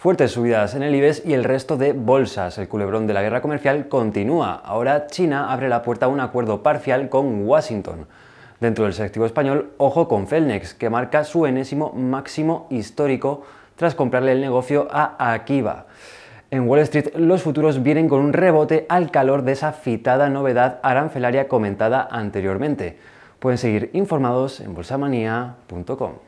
Fuertes subidas en el IBEX y el resto de bolsas. El culebrón de la guerra comercial continúa. Ahora China abre la puerta a un acuerdo parcial con Washington. Dentro del selectivo español, ojo con Felnex, que marca su enésimo máximo histórico tras comprarle el negocio a Akiva. En Wall Street, los futuros vienen con un rebote al calor de esa fitada novedad arancelaria comentada anteriormente. Pueden seguir informados en bolsamanía.com.